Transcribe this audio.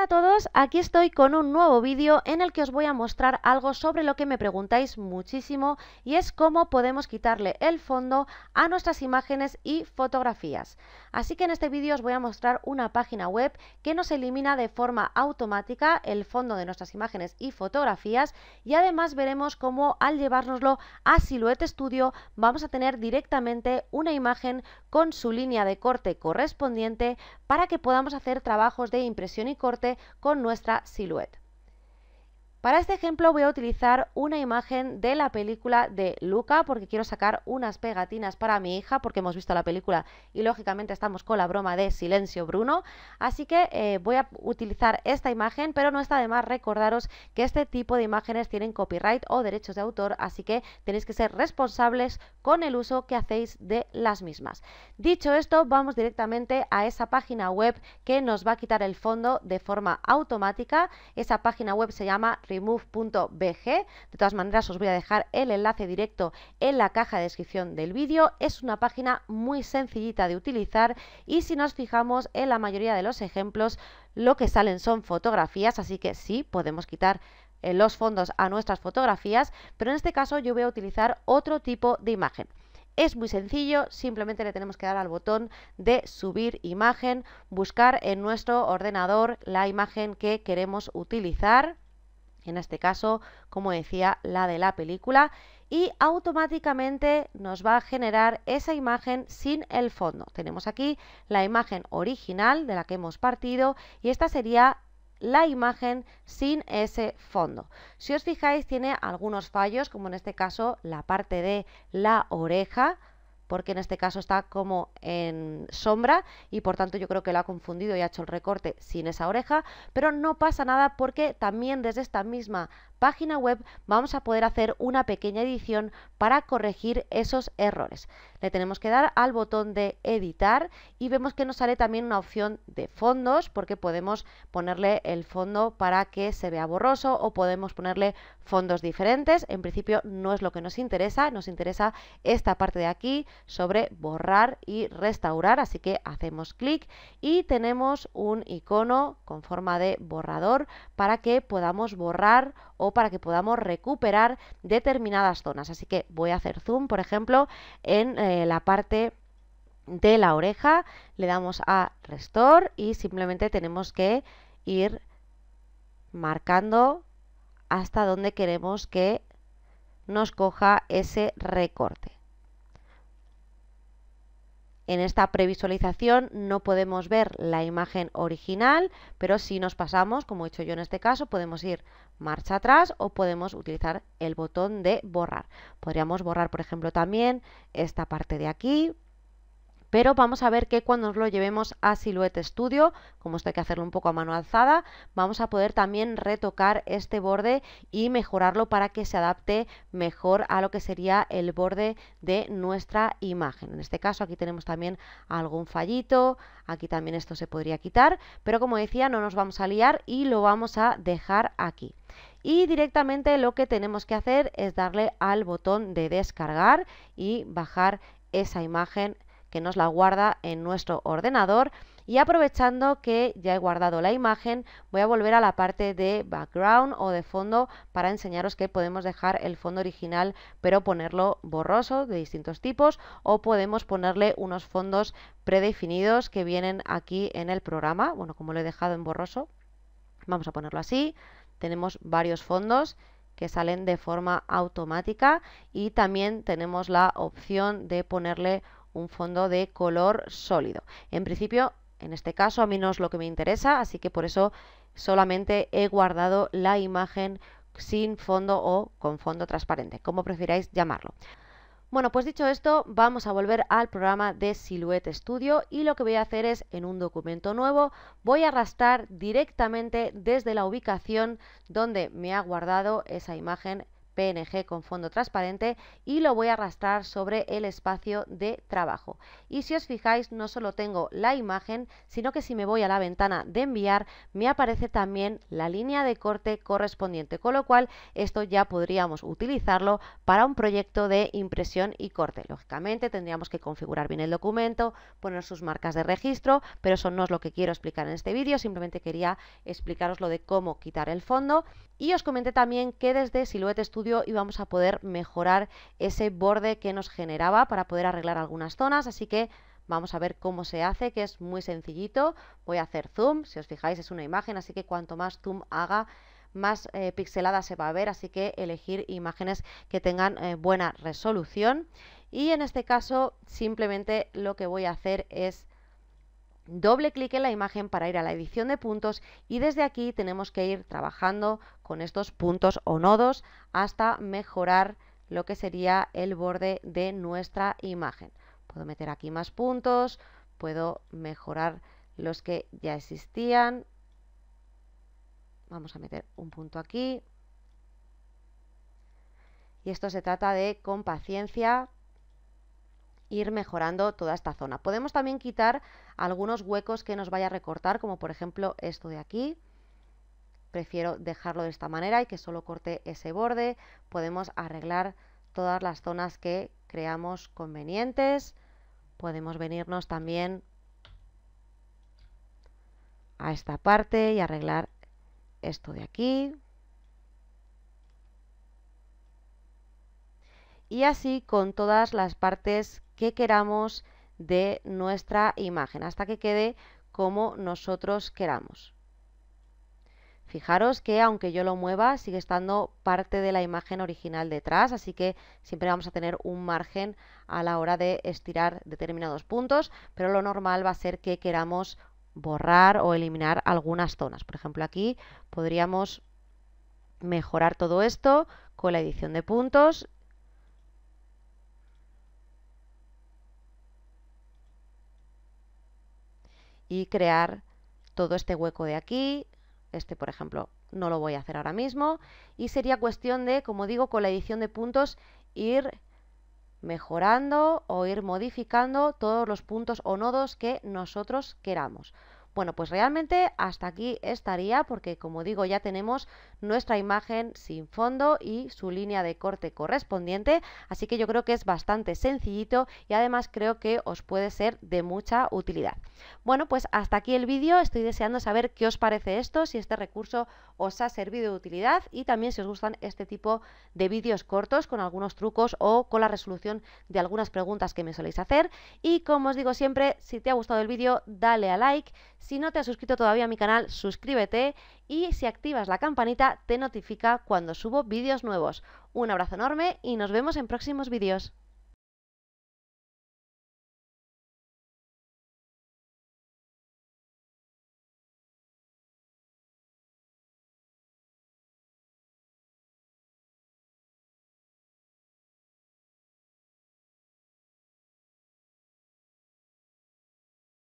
Hola a todos, aquí estoy con un nuevo vídeo en el que os voy a mostrar algo sobre lo que me preguntáis muchísimo y es cómo podemos quitarle el fondo a nuestras imágenes y fotografías. Así que en este vídeo os voy a mostrar una página web que nos elimina de forma automática el fondo de nuestras imágenes y fotografías y además veremos cómo al llevárnoslo a Silhouette Studio vamos a tener directamente una imagen con su línea de corte correspondiente para que podamos hacer trabajos de impresión y corte con nuestra silueta. Para este ejemplo voy a utilizar una imagen de la película de Luca porque quiero sacar unas pegatinas para mi hija porque hemos visto la película y lógicamente estamos con la broma de Silencio Bruno. Así que eh, voy a utilizar esta imagen, pero no está de más recordaros que este tipo de imágenes tienen copyright o derechos de autor, así que tenéis que ser responsables con el uso que hacéis de las mismas. Dicho esto, vamos directamente a esa página web que nos va a quitar el fondo de forma automática. Esa página web se llama remove.bg. De todas maneras, os voy a dejar el enlace directo en la caja de descripción del vídeo. Es una página muy sencillita de utilizar y si nos fijamos en la mayoría de los ejemplos, lo que salen son fotografías, así que sí, podemos quitar eh, los fondos a nuestras fotografías, pero en este caso yo voy a utilizar otro tipo de imagen. Es muy sencillo, simplemente le tenemos que dar al botón de subir imagen, buscar en nuestro ordenador la imagen que queremos utilizar, en este caso, como decía, la de la película, y automáticamente nos va a generar esa imagen sin el fondo. Tenemos aquí la imagen original de la que hemos partido y esta sería la imagen sin ese fondo. Si os fijáis tiene algunos fallos, como en este caso la parte de la oreja, porque en este caso está como en sombra y por tanto yo creo que lo ha confundido y ha hecho el recorte sin esa oreja, pero no pasa nada porque también desde esta misma página web vamos a poder hacer una pequeña edición para corregir esos errores. Le tenemos que dar al botón de editar y vemos que nos sale también una opción de fondos porque podemos ponerle el fondo para que se vea borroso o podemos ponerle fondos diferentes. En principio no es lo que nos interesa, nos interesa esta parte de aquí sobre borrar y restaurar, así que hacemos clic y tenemos un icono con forma de borrador para que podamos borrar o para que podamos recuperar determinadas zonas. Así que voy a hacer zoom, por ejemplo, en eh, la parte de la oreja, le damos a Restore y simplemente tenemos que ir marcando hasta donde queremos que nos coja ese recorte. En esta previsualización no podemos ver la imagen original, pero si nos pasamos, como he hecho yo en este caso, podemos ir marcha atrás o podemos utilizar el botón de borrar. Podríamos borrar, por ejemplo, también esta parte de aquí, pero vamos a ver que cuando nos lo llevemos a Silhouette Studio, como esto hay que hacerlo un poco a mano alzada, vamos a poder también retocar este borde y mejorarlo para que se adapte mejor a lo que sería el borde de nuestra imagen. En este caso aquí tenemos también algún fallito, aquí también esto se podría quitar, pero como decía no nos vamos a liar y lo vamos a dejar aquí y directamente lo que tenemos que hacer es darle al botón de descargar y bajar esa imagen que nos la guarda en nuestro ordenador. Y aprovechando que ya he guardado la imagen, voy a volver a la parte de background o de fondo para enseñaros que podemos dejar el fondo original pero ponerlo borroso de distintos tipos o podemos ponerle unos fondos predefinidos que vienen aquí en el programa. Bueno, como lo he dejado en borroso, vamos a ponerlo así. Tenemos varios fondos que salen de forma automática y también tenemos la opción de ponerle un fondo de color sólido. En principio, en este caso a mí no es lo que me interesa, así que por eso solamente he guardado la imagen sin fondo o con fondo transparente, como prefiráis llamarlo. Bueno, pues dicho esto, vamos a volver al programa de Silhouette Studio y lo que voy a hacer es, en un documento nuevo, voy a arrastrar directamente desde la ubicación donde me ha guardado esa imagen PNG con fondo transparente y lo voy a arrastrar sobre el espacio de trabajo. Y si os fijáis, no solo tengo la imagen, sino que si me voy a la ventana de enviar, me aparece también la línea de corte correspondiente, con lo cual esto ya podríamos utilizarlo para un proyecto de impresión y corte. Lógicamente tendríamos que configurar bien el documento, poner sus marcas de registro, pero eso no es lo que quiero explicar en este vídeo, simplemente quería explicaros lo de cómo quitar el fondo. Y os comenté también que desde Silhouette Studio y vamos a poder mejorar ese borde que nos generaba para poder arreglar algunas zonas, así que vamos a ver cómo se hace, que es muy sencillito, voy a hacer zoom, si os fijáis es una imagen, así que cuanto más zoom haga, más eh, pixelada se va a ver, así que elegir imágenes que tengan eh, buena resolución y en este caso simplemente lo que voy a hacer es Doble clic en la imagen para ir a la edición de puntos y desde aquí tenemos que ir trabajando con estos puntos o nodos hasta mejorar lo que sería el borde de nuestra imagen. Puedo meter aquí más puntos, puedo mejorar los que ya existían. Vamos a meter un punto aquí. Y esto se trata de con paciencia ir mejorando toda esta zona. Podemos también quitar algunos huecos que nos vaya a recortar, como por ejemplo esto de aquí. Prefiero dejarlo de esta manera y que solo corte ese borde. Podemos arreglar todas las zonas que creamos convenientes. Podemos venirnos también a esta parte y arreglar esto de aquí. Y así con todas las partes que queramos de nuestra imagen, hasta que quede como nosotros queramos. Fijaros que aunque yo lo mueva, sigue estando parte de la imagen original detrás, así que siempre vamos a tener un margen a la hora de estirar determinados puntos, pero lo normal va a ser que queramos borrar o eliminar algunas zonas. Por ejemplo, aquí podríamos mejorar todo esto con la edición de puntos y crear todo este hueco de aquí, este por ejemplo no lo voy a hacer ahora mismo, y sería cuestión de, como digo, con la edición de puntos ir mejorando o ir modificando todos los puntos o nodos que nosotros queramos. Bueno, pues realmente hasta aquí estaría porque como digo ya tenemos nuestra imagen sin fondo y su línea de corte correspondiente, así que yo creo que es bastante sencillito y además creo que os puede ser de mucha utilidad. Bueno, pues hasta aquí el vídeo, estoy deseando saber qué os parece esto, si este recurso os ha servido de utilidad y también si os gustan este tipo de vídeos cortos con algunos trucos o con la resolución de algunas preguntas que me soléis hacer. Y como os digo siempre, si te ha gustado el vídeo, dale a like. Si no te has suscrito todavía a mi canal, suscríbete y si activas la campanita te notifica cuando subo vídeos nuevos. Un abrazo enorme y nos vemos en próximos vídeos.